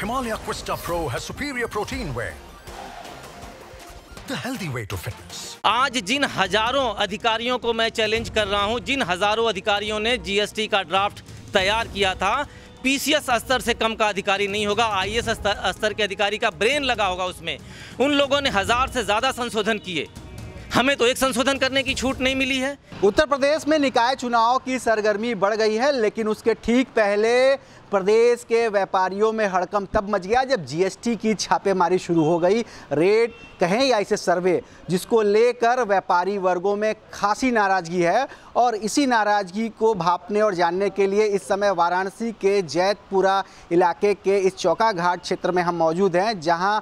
Himalaya Quista Pro has superior protein whey. आज जिन हजारों अधिकारियों को मैं चैलेंज कर रहा हूं, जिन हजारों अधिकारियों ने जीएसटी का ड्राफ्ट तैयार किया था पीसीएस स्तर से कम का अधिकारी नहीं होगा आईएएस स्तर के अधिकारी का ब्रेन लगा होगा उसमें उन लोगों ने हजार से ज़्यादा संशोधन किए हमें तो एक संशोधन करने की छूट नहीं मिली है उत्तर प्रदेश में निकाय चुनाव की सरगर्मी बढ़ गई है लेकिन उसके ठीक पहले प्रदेश के व्यापारियों में हड़कम तब मच गया जब जीएसटी की छापेमारी शुरू हो गई रेट कहें या इसे सर्वे जिसको लेकर व्यापारी वर्गों में खासी नाराज़गी है और इसी नाराज़गी को भापने और जानने के लिए इस समय वाराणसी के जैतपुरा इलाके के इस चौका घाट क्षेत्र में हम मौजूद हैं जहां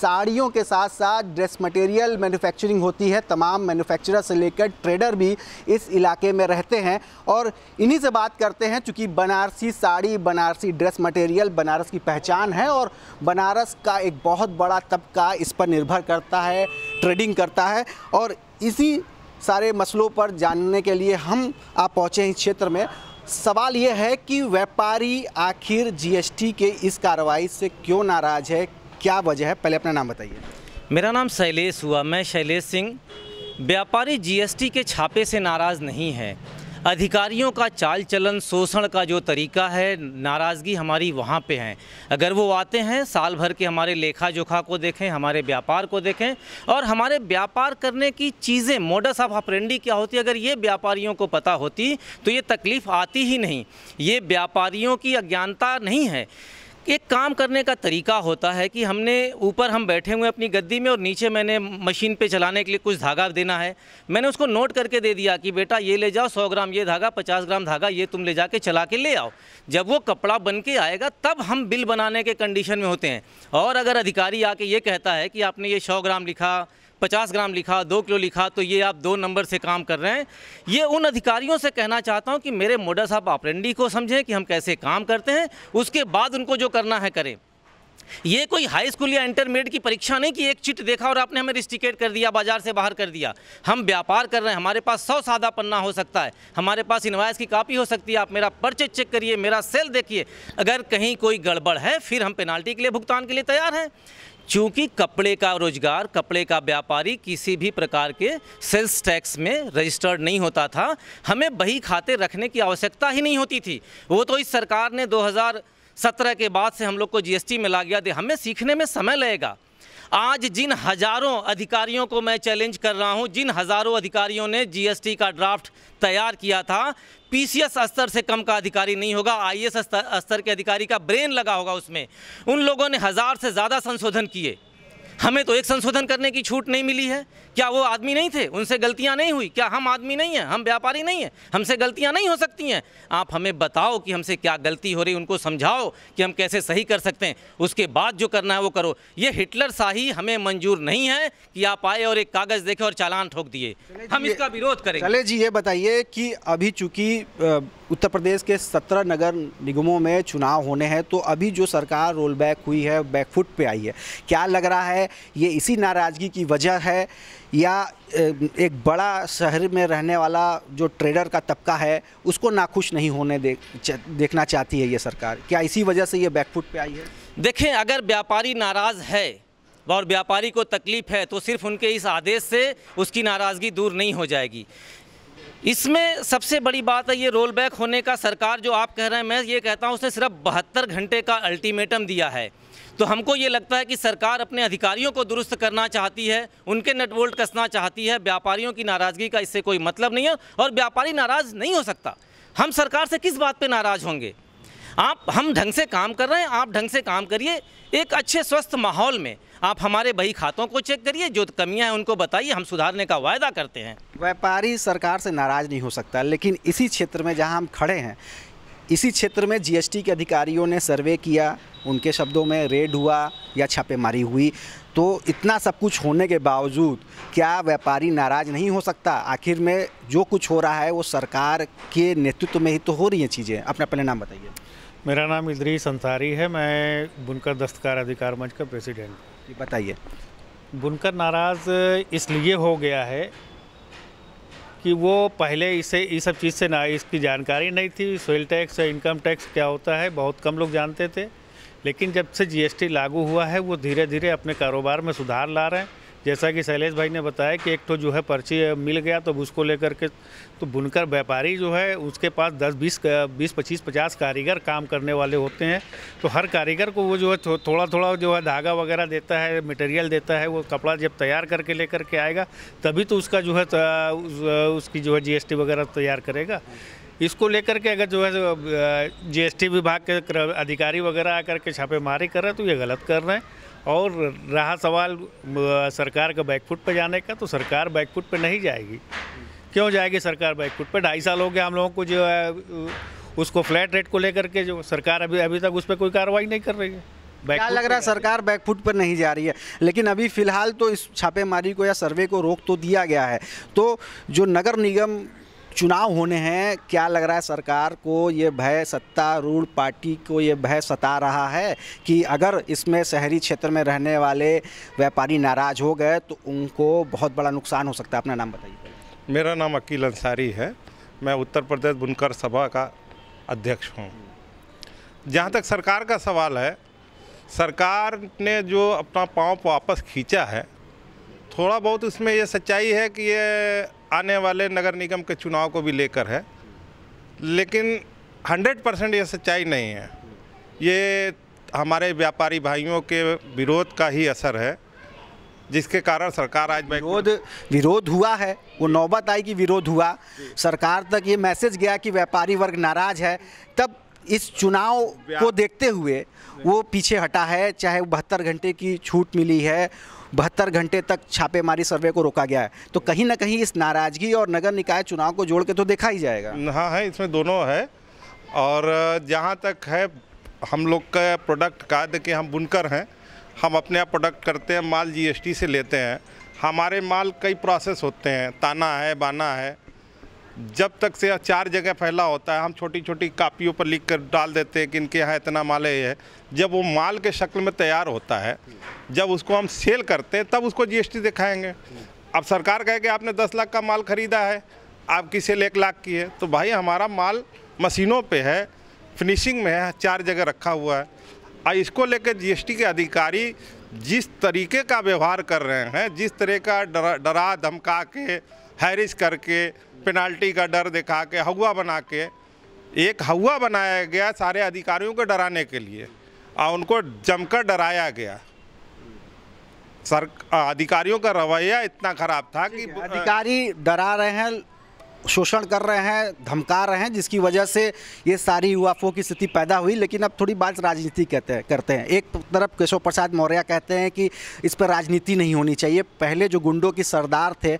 साड़ियों के साथ साथ ड्रेस मटेरियल मैन्युफैक्चरिंग होती है तमाम मैन्युफैक्चर से लेकर ट्रेडर भी इस इलाके में रहते हैं और इन्हीं से बात करते हैं चूँकि बनारसी साड़ी बनारसी बनारसी ड्रेस मटेरियल बनारस की पहचान है और बनारस का एक बहुत बड़ा तबका इस पर निर्भर करता है ट्रेडिंग करता है और इसी सारे मसलों पर जानने के लिए हम आप पहुँचे इस क्षेत्र में सवाल ये है कि व्यापारी आखिर जीएसटी के इस कार्रवाई से क्यों नाराज़ है क्या वजह है पहले अपना नाम बताइए मेरा नाम शैलेश हुआ मैं शैलेश सिंह व्यापारी जीएसटी के छापे से नाराज़ नहीं है अधिकारियों का चाल चलन शोषण का जो तरीका है नाराज़गी हमारी वहाँ पे है अगर वो आते हैं साल भर के हमारे लेखा जोखा को देखें हमारे व्यापार को देखें और हमारे व्यापार करने की चीज़ें मोडस ऑफ अप्रेंडी क्या होती अगर ये व्यापारियों को पता होती तो ये तकलीफ़ आती ही नहीं ये व्यापारियों की अज्ञानता नहीं है एक काम करने का तरीका होता है कि हमने ऊपर हम बैठे हुए अपनी गद्दी में और नीचे मैंने मशीन पे चलाने के लिए कुछ धागा देना है मैंने उसको नोट करके दे दिया कि बेटा ये ले जाओ 100 ग्राम ये धागा 50 ग्राम धागा ये तुम ले जाके चला के ले आओ जब वो कपड़ा बन के आएगा तब हम बिल बनाने के कंडीशन में होते हैं और अगर अधिकारी आके ये कहता है कि आपने ये सौ ग्राम लिखा 50 ग्राम लिखा दो किलो लिखा तो ये आप दो नंबर से काम कर रहे हैं ये उन अधिकारियों से कहना चाहता हूँ कि मेरे मोडा साहब ऑपरेंडी को समझें कि हम कैसे काम करते हैं उसके बाद उनको जो करना है करें ये कोई हाई स्कूल या इंटरमीडिएट की परीक्षा नहीं कि एक चिट देखा और आपने हमें रिस्टिकेट कर दिया बाजार से बाहर कर दिया हम व्यापार कर रहे हैं हमारे पास सौ सादा पन्ना हो सकता है हमारे पास इन्वाइस की कापी हो सकती है आप मेरा पर्चे चेक करिए मेरा सेल देखिए अगर कहीं कोई गड़बड़ है फिर हम पेनाल्टी के लिए भुगतान के लिए तैयार हैं चूँकि कपड़े का रोजगार कपड़े का व्यापारी किसी भी प्रकार के सेल्स टैक्स में रजिस्टर्ड नहीं होता था हमें बही खाते रखने की आवश्यकता ही नहीं होती थी वो तो इस सरकार ने 2017 के बाद से हम लोग को जीएसटी में ला गया दे तो हमें सीखने में समय लगेगा आज जिन हज़ारों अधिकारियों को मैं चैलेंज कर रहा हूं जिन हज़ारों अधिकारियों ने जीएसटी का ड्राफ्ट तैयार किया था पीसीएस स्तर से कम का अधिकारी नहीं होगा आईएएस स्तर के अधिकारी का ब्रेन लगा होगा उसमें उन लोगों ने हज़ार से ज़्यादा संशोधन किए हमें तो एक संशोधन करने की छूट नहीं मिली है क्या वो आदमी नहीं थे उनसे गलतियाँ नहीं हुई क्या हम आदमी नहीं हैं हम व्यापारी नहीं हैं हमसे गलतियाँ नहीं हो सकती हैं आप हमें बताओ कि हमसे क्या गलती हो रही उनको समझाओ कि हम कैसे सही कर सकते हैं उसके बाद जो करना है वो करो ये हिटलर शाही हमें मंजूर नहीं है कि आप आए और एक कागज़ देखे और चालान ठोक दिए हम इसका विरोध करें चले जी ये बताइए कि अभी चूंकि उत्तर प्रदेश के सत्रह नगर निगमों में चुनाव होने हैं तो अभी जो सरकार रोल बैक हुई है बैकफुट पे आई है क्या लग रहा है ये इसी नाराज़गी की वजह है या एक बड़ा शहर में रहने वाला जो ट्रेडर का तबका है उसको नाखुश नहीं होने दे, देखना चाहती है ये सरकार क्या इसी वजह से ये बैकफुट पे आई है देखें अगर व्यापारी नाराज़ है और व्यापारी को तकलीफ़ है तो सिर्फ उनके इस आदेश से उसकी नाराज़गी दूर नहीं हो जाएगी इसमें सबसे बड़ी बात है ये रोल बैक होने का सरकार जो आप कह रहे हैं मैं ये कहता हूँ उसने सिर्फ बहत्तर घंटे का अल्टीमेटम दिया है तो हमको ये लगता है कि सरकार अपने अधिकारियों को दुरुस्त करना चाहती है उनके नटवोल्ट कसना चाहती है व्यापारियों की नाराज़गी का इससे कोई मतलब नहीं है और व्यापारी नाराज़ नहीं हो सकता हम सरकार से किस बात पर नाराज़ होंगे आप हम ढंग से काम कर रहे हैं आप ढंग से काम करिए एक अच्छे स्वस्थ माहौल में आप हमारे बही खातों को चेक करिए जो कमियां हैं उनको बताइए हम सुधारने का वायदा करते हैं व्यापारी सरकार से नाराज़ नहीं हो सकता लेकिन इसी क्षेत्र में जहाँ हम खड़े हैं इसी क्षेत्र में जीएसटी के अधिकारियों ने सर्वे किया उनके शब्दों में रेड हुआ या छापेमारी हुई तो इतना सब कुछ होने के बावजूद क्या व्यापारी नाराज़ नहीं हो सकता आखिर में जो कुछ हो रहा है वो सरकार के नेतृत्व में ही तो हो रही हैं चीज़ें अपना अपने नाम बताइए मेरा नाम इद्री संसारी है मैं बुनकर दस्तकार अधिकार मंच का प्रेसिडेंट जी बताइए बुनकर नाराज़ इसलिए हो गया है कि वो पहले इसे इस सब चीज़ से ना इसकी जानकारी नहीं थी सेल टैक्स या इनकम टैक्स क्या होता है बहुत कम लोग जानते थे लेकिन जब से जीएसटी लागू हुआ है वो धीरे धीरे अपने कारोबार में सुधार ला रहे हैं जैसा कि शैलेश भाई ने बताया कि एक तो जो है पर्ची मिल गया तो उसको लेकर के तो बुनकर व्यापारी जो है उसके पास 10 20 20 25 50 कारीगर काम करने वाले होते हैं तो हर कारीगर को वो जो है थोड़ा थोड़ा जो है धागा वगैरह देता है मटेरियल देता है वो कपड़ा जब तैयार करके लेकर के आएगा तभी तो उसका जो है उसकी जो है जी वगैरह तैयार करेगा इसको लेकर के अगर जो है जीएसटी विभाग के अधिकारी वगैरह आकर के छापेमारी कर रहे हैं तो ये गलत कर रहे हैं और रहा सवाल सरकार का बैकफुट पर जाने का तो सरकार बैकफुट पर नहीं जाएगी क्यों जाएगी सरकार बैकफुट पर ढाई साल हो गया हम लोगों को जो है उसको फ्लैट रेट को लेकर के जो सरकार अभी अभी तक उस पर कोई कार्रवाई नहीं कर रही है क्या लग रहा है सरकार बैकफुट पर नहीं जा रही है लेकिन अभी फिलहाल तो इस छापेमारी को या सर्वे को रोक तो दिया गया है तो जो नगर निगम चुनाव होने हैं क्या लग रहा है सरकार को ये भय सत्तारूढ़ पार्टी को ये भय सता रहा है कि अगर इसमें शहरी क्षेत्र में रहने वाले व्यापारी नाराज हो गए तो उनको बहुत बड़ा नुकसान हो सकता है अपना नाम बताइए मेरा नाम अकील अंसारी है मैं उत्तर प्रदेश बुनकर सभा का अध्यक्ष हूँ जहाँ तक सरकार का सवाल है सरकार ने जो अपना पाँव वापस खींचा है थोड़ा बहुत उसमें यह सच्चाई है कि ये आने वाले नगर निगम के चुनाव को भी लेकर है लेकिन 100 परसेंट ये सच्चाई नहीं है ये हमारे व्यापारी भाइयों के विरोध का ही असर है जिसके कारण सरकार आज विरोध विरोध हुआ है वो नौबत आई कि विरोध हुआ सरकार तक ये मैसेज गया कि व्यापारी वर्ग नाराज है तब इस चुनाव को देखते हुए वो पीछे हटा है चाहे बहत्तर घंटे की छूट मिली है बहत्तर घंटे तक छापेमारी सर्वे को रोका गया है तो कहीं ना कहीं इस नाराज़गी और नगर निकाय चुनाव को जोड़ के तो देखा ही जाएगा हाँ है हाँ, इसमें दोनों है और जहाँ तक है हम लोग का प्रोडक्ट का देखिए हम बुनकर हैं हम अपने आप प्रोडक्ट करते हैं माल जीएसटी से लेते हैं हमारे माल कई प्रोसेस होते हैं ताना है बाना है जब तक से चार जगह फैला होता है हम छोटी छोटी कापियों पर लिख कर डाल देते हैं कि इनके यहाँ इतना माल है जब वो माल के शक्ल में तैयार होता है जब उसको हम सेल करते हैं तब उसको जीएसटी दिखाएंगे अब सरकार कहेगी आपने दस लाख का माल खरीदा है आपकी सेल एक लाख की है तो भाई हमारा माल मशीनों पर है फिनिशिंग में है चार जगह रखा हुआ है और इसको लेकर जी के अधिकारी जिस तरीके का व्यवहार कर रहे हैं जिस तरह का डरा डरा धमका के हैरिस करके पेनाल्टी का डर दिखा के हवा बना के एक हवा बनाया गया सारे अधिकारियों को डराने के लिए और उनको जमकर डराया गया सर अधिकारियों का रवैया इतना खराब था कि अधिकारी डरा रहे हैं शोषण कर रहे हैं धमका रहे हैं जिसकी वजह से ये सारी युवाफों की स्थिति पैदा हुई लेकिन अब थोड़ी बात राजनीति कहते हैं करते हैं एक तरफ केशव प्रसाद मौर्य कहते हैं कि इस पर राजनीति नहीं होनी चाहिए पहले जो गुंडों की सरदार थे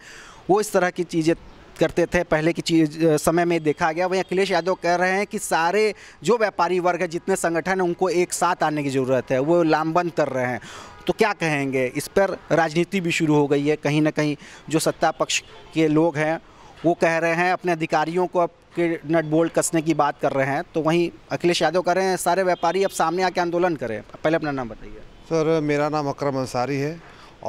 वो इस तरह की चीज़ें करते थे पहले की चीज समय में देखा गया वहीं अखिलेश यादव कह रहे हैं कि सारे जो व्यापारी वर्ग है जितने संगठन हैं उनको एक साथ आने की ज़रूरत है वो लामबंद कर रहे हैं तो क्या कहेंगे इस पर राजनीति भी शुरू हो गई है कहीं ना कहीं जो सत्ता पक्ष के लोग हैं वो कह रहे हैं अपने अधिकारियों को अब के नट बोल्ट कसने की बात कर रहे हैं तो वहीं अखिलेश यादव कह रहे हैं सारे व्यापारी अब सामने आके आंदोलन करें पहले अपना नाम बताइए सर मेरा नाम अक्रम अंसारी है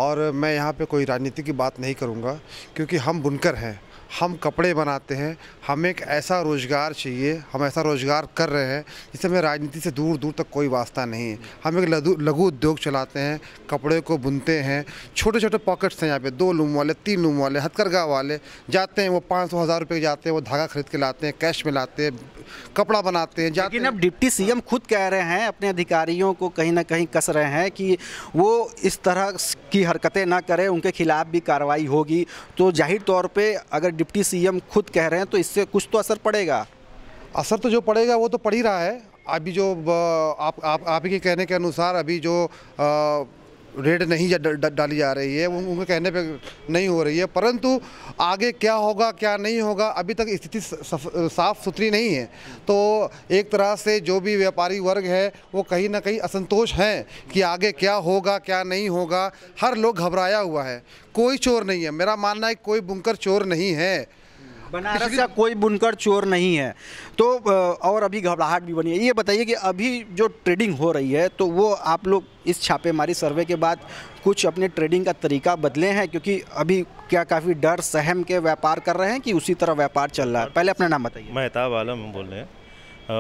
और मैं यहाँ पे कोई राजनीति की बात नहीं करूँगा क्योंकि हम बुनकर हैं हम कपड़े बनाते हैं हमें एक ऐसा रोज़गार चाहिए हम ऐसा रोज़गार कर रहे हैं जिससे हमें राजनीति से दूर दूर तक कोई वास्ता नहीं है हम एक लघु उद्योग चलाते हैं कपड़े को बुनते हैं छोटे छोटे पॉकेट्स हैं यहाँ पे दो लूम वाले तीन लूम वाले हथकरघा वाले जाते हैं वो पाँच सौ हज़ार रुपये जाते हैं वो धागा खरीद के लाते हैं कैश में लाते हैं कपड़ा बनाते हैं लेकिन अब डिप्टी सीएम खुद कह रहे हैं अपने अधिकारियों को कहीं ना कहीं कस रहे हैं कि वो इस तरह की हरकतें ना करें उनके खिलाफ भी कार्रवाई होगी तो जाहिर तौर पर अगर डिप्टी सीएम खुद कह रहे हैं तो इससे कुछ तो असर पड़ेगा असर तो जो पड़ेगा वो तो पड़ ही रहा है अभी जो आप आप आप के कहने के अनुसार अभी जो आ, रेट नहीं डाली जा रही है उनके कहने पे नहीं हो रही है परंतु आगे क्या होगा क्या नहीं होगा अभी तक स्थिति साफ सुथरी नहीं है तो एक तरह से जो भी व्यापारी वर्ग है वो कहीं ना कहीं असंतोष हैं कि आगे क्या होगा क्या नहीं होगा हर लोग घबराया हुआ है कोई चोर नहीं है मेरा मानना है कोई बुनकर चोर नहीं है बनारस का कोई बुनकर चोर नहीं है तो और अभी घबराहट भी बनी है ये बताइए कि अभी जो ट्रेडिंग हो रही है तो वो आप लोग इस छापेमारी सर्वे के बाद कुछ अपने ट्रेडिंग का तरीका बदले हैं क्योंकि अभी क्या काफ़ी डर सहम के व्यापार कर रहे हैं कि उसी तरह व्यापार चल रहा है पहले अपना नाम बताइए मेहताब आलम बोल रहे हैं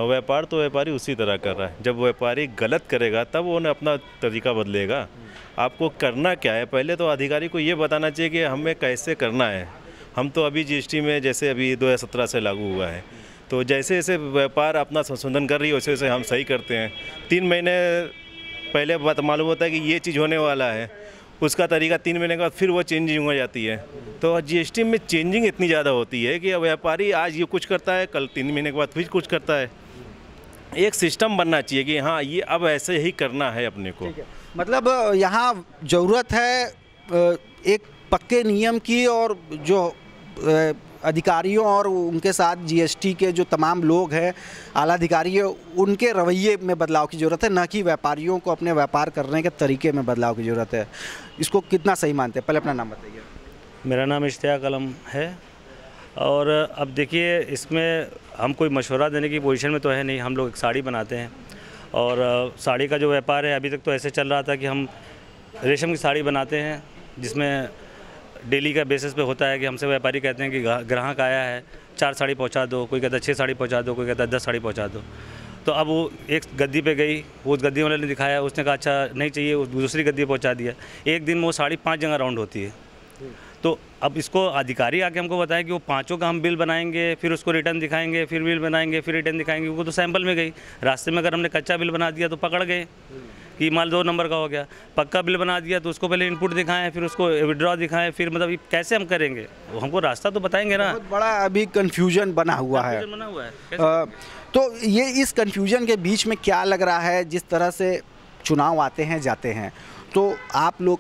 व्यापार तो व्यापारी उसी तरह कर रहा है जब व्यापारी गलत करेगा तब वो अपना तरीका बदलेगा आपको करना क्या है पहले तो अधिकारी को ये बताना चाहिए कि हमें कैसे करना है हम तो अभी जीएसटी में जैसे अभी दो से लागू हुआ है तो जैसे जैसे व्यापार अपना संशोधन कर रही है वैसे वैसे हम सही करते हैं तीन महीने पहले बात मालूम होता है कि ये चीज़ होने वाला है उसका तरीका तीन महीने के बाद फिर वो चेंजिंग हो जाती है तो जीएसटी में चेंजिंग इतनी ज़्यादा होती है कि व्यापारी आज ये कुछ करता है कल तीन महीने के बाद फिर कुछ करता है एक सिस्टम बनना चाहिए कि हाँ ये अब ऐसे ही करना है अपने को मतलब यहाँ ज़रूरत है एक पक्के नियम की और जो अधिकारियों और उनके साथ जीएसटी के जो तमाम लोग हैं आला अधिकारी है उनके रवैये में बदलाव की ज़रूरत है न कि व्यापारियों को अपने व्यापार करने के तरीके में बदलाव की ज़रूरत है इसको कितना सही मानते हैं पहले अपना नाम बताइए मेरा नाम इश्तियाक अलम है और अब देखिए इसमें हम कोई मशवरा देने की पोजिशन में तो है नहीं हम लोग एक साड़ी बनाते हैं और साड़ी का जो व्यापार है अभी तक तो ऐसे चल रहा था कि हम रेशम की साड़ी बनाते हैं जिसमें डेली का बेसिस पे होता है कि हमसे व्यापारी कहते हैं कि ग्राहक आया है चार साड़ी पहुंचा दो कोई कहता है छः साड़ी पहुंचा दो कोई कहता है दस साड़ी पहुंचा दो तो अब वो एक गद्दी पे गई वो उस गद्दी वाले ने दिखाया उसने कहा अच्छा नहीं चाहिए दूसरी गद्दी पहुंचा दिया एक दिन में वो साड़ी पाँच जगह राउंड होती है तो अब इसको अधिकारी आके हमको बताया कि वो पाँचों का हम बिल बनाएंगे फिर उसको रिटर्न दिखाएंगे फिर बिल बनाएंगे फिर रिटर्न दिखाएंगे वो तो सैंपल में गई रास्ते में अगर हमने कच्चा बिल बना दिया तो पकड़ गए कि माल दो नंबर का हो गया पक्का बिल बना दिया तो उसको पहले इनपुट दिखाएं फिर उसको विड्रॉ दिखाएं फिर मतलब कैसे हम करेंगे हमको रास्ता तो बताएंगे ना बड़ा अभी कन्फ्यूजन बना हुआ है बना हुआ है तो ये इस कन्फ्यूजन के बीच में क्या लग रहा है जिस तरह से चुनाव आते हैं जाते हैं तो आप लोग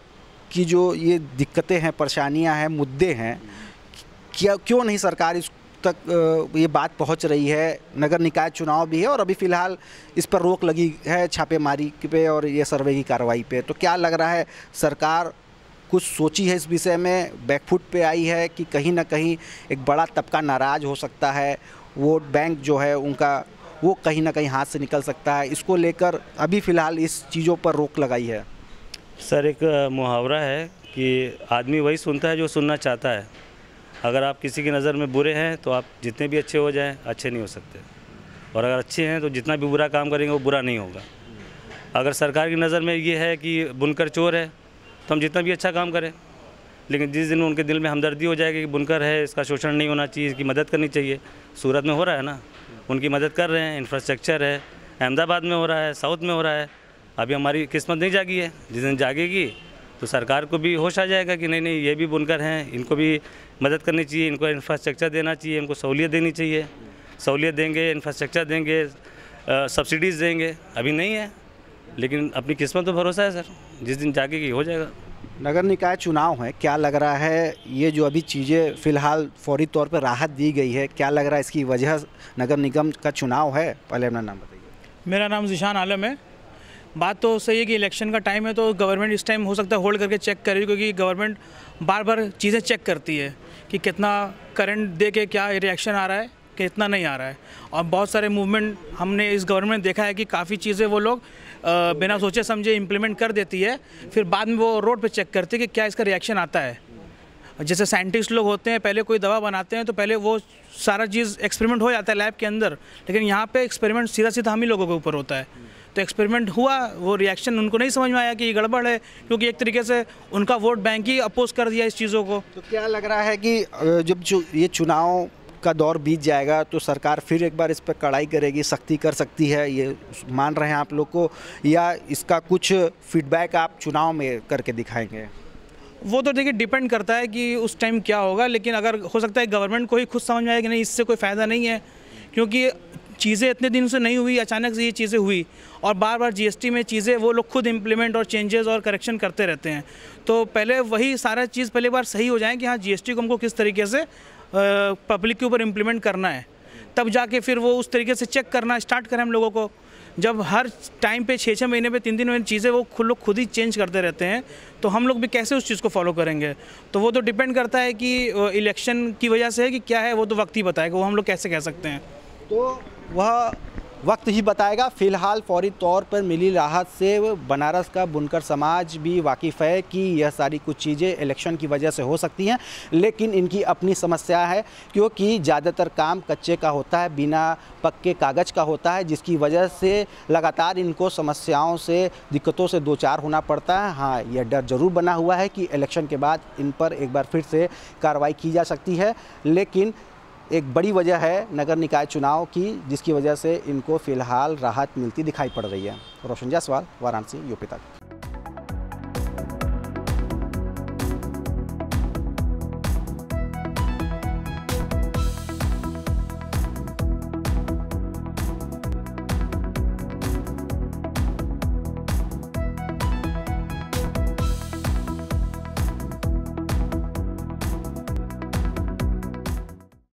की जो ये दिक्कतें हैं परेशानियां हैं मुद्दे हैं क्या क्यों नहीं सरकार इसको तक ये बात पहुंच रही है नगर निकाय चुनाव भी है और अभी फ़िलहाल इस पर रोक लगी है छापेमारी पे और ये सर्वे की कार्रवाई पे तो क्या लग रहा है सरकार कुछ सोची है इस विषय में बैकफुट पे आई है कि कहीं ना कहीं एक बड़ा तबका नाराज़ हो सकता है वोट बैंक जो है उनका वो कहीं ना कहीं हाथ से निकल सकता है इसको लेकर अभी फ़िलहाल इस चीज़ों पर रोक लगाई है सर एक मुहावरा है कि आदमी वही सुनता है जो सुनना चाहता है अगर आप किसी की नज़र में बुरे हैं तो आप जितने भी अच्छे हो जाएं अच्छे नहीं हो सकते और अगर अच्छे हैं तो जितना भी बुरा काम करेंगे वो बुरा नहीं होगा अगर सरकार की नज़र में ये है कि बुनकर चोर है तो हम जितना भी अच्छा काम करें लेकिन जिस दिन उनके दिल में हमदर्दी हो जाएगी कि बुनकर है इसका शोषण नहीं होना चाहिए इसकी मदद करनी चाहिए सूरत में हो रहा है ना उनकी मदद कर रहे हैं इंफ्रास्ट्रक्चर है अहमदाबाद में हो रहा है साउथ में हो रहा है अभी हमारी किस्मत नहीं जागी है जिस दिन जागेगी तो सरकार को भी होश आ जाएगा कि नहीं नहीं ये भी बुनकर हैं इनको भी मदद करनी चाहिए इनको इंफ्रास्ट्रक्चर देना चाहिए इनको सहूलियत देनी चाहिए सहूलियत देंगे इंफ्रास्ट्रक्चर देंगे सब्सिडीज़ देंगे अभी नहीं है लेकिन अपनी किस्मत तो भरोसा है सर जिस दिन जाके हो जाएगा नगर निकाय चुनाव है क्या लग रहा है ये जो अभी चीज़ें फ़िलहाल फौरी तौर पर राहत दी गई है क्या लग रहा है इसकी वजह नगर निगम का चुनाव है पहले अपना नाम बताइए मेरा नाम जिशान आलम है बात तो सही है कि इलेक्शन का टाइम है तो गवर्नमेंट इस टाइम हो सकता है होल्ड करके चेक करे क्योंकि गवर्नमेंट बार बार चीज़ें चेक करती है कि कितना करंट दे के क्या रिएक्शन आ रहा है कि इतना नहीं आ रहा है और बहुत सारे मूवमेंट हमने इस गवर्नमेंट देखा है कि काफ़ी चीज़ें वो लोग बिना सोचे समझे इम्प्लीमेंट कर देती है फिर बाद में वो रोड पर चेक करती है कि क्या इसका रिएक्शन आता है जैसे साइंटिस्ट लोग होते हैं पहले कोई दवा बनाते हैं तो पहले वो सारा चीज़ एक्सपेरिमेंट हो जाता है लैब के अंदर लेकिन यहाँ पे एक्सपेरिमेंट सीधा सीधा हम ही लोगों के ऊपर होता है तो एक्सपेरिमेंट हुआ वो रिएक्शन उनको नहीं समझ में आया कि ये गड़बड़ है क्योंकि एक तरीके से उनका वोट बैंक ही अपोज कर दिया इस चीज़ों को तो क्या लग रहा है कि जब ये चुनाव का दौर बीत जाएगा तो सरकार फिर एक बार इस पर कड़ाई करेगी सख्ती कर सकती है ये मान रहे हैं आप लोग को या इसका कुछ फीडबैक आप चुनाव में करके दिखाएंगे वो तो देखिए डिपेंड करता है कि उस टाइम क्या होगा लेकिन अगर हो सकता है गवर्नमेंट को ही खुद समझ में आए कि नहीं इससे कोई फ़ायदा नहीं है क्योंकि चीज़ें इतने दिन से नहीं हुई अचानक से ये चीज़ें हुई और बार बार जीएसटी में चीज़ें वो लोग खुद इम्प्लीमेंट और चेंजेस और करेक्शन करते रहते हैं तो पहले वही सारा चीज़ पहले बार सही हो जाए कि हाँ जीएसटी को हमको किस तरीके से पब्लिक के ऊपर इम्प्लीमेंट करना है तब जाके फिर वो उस तरीके से चेक करना स्टार्ट करें हम लोगों को जब हर टाइम पे छः छः महीने पे तीन तीन महीने चीज़ें वो खुद लोग खुद ही चेंज करते रहते हैं तो हम लोग भी कैसे उस चीज़ को फॉलो करेंगे तो वो तो डिपेंड करता है कि इलेक्शन की वजह से है कि क्या है वो तो वक्त ही बताएगा वो हम लोग कैसे कह सकते हैं तो वह वक्त ही बताएगा फिलहाल फौरी तौर पर मिली राहत से बनारस का बुनकर समाज भी वाकिफ़ है कि यह सारी कुछ चीज़ें इलेक्शन की वजह से हो सकती हैं लेकिन इनकी अपनी समस्या है क्योंकि ज़्यादातर काम कच्चे का होता है बिना पक्के कागज़ का होता है जिसकी वजह से लगातार इनको समस्याओं से दिक्कतों से दो चार होना पड़ता है हाँ यह डर जरूर बना हुआ है कि इलेक्शन के बाद इन पर एक बार फिर से कार्रवाई की जा सकती है लेकिन एक बड़ी वजह है नगर निकाय चुनाव की जिसकी वजह से इनको फिलहाल राहत मिलती दिखाई पड़ रही है रोशन जायसवाल वाराणसी यूपी तक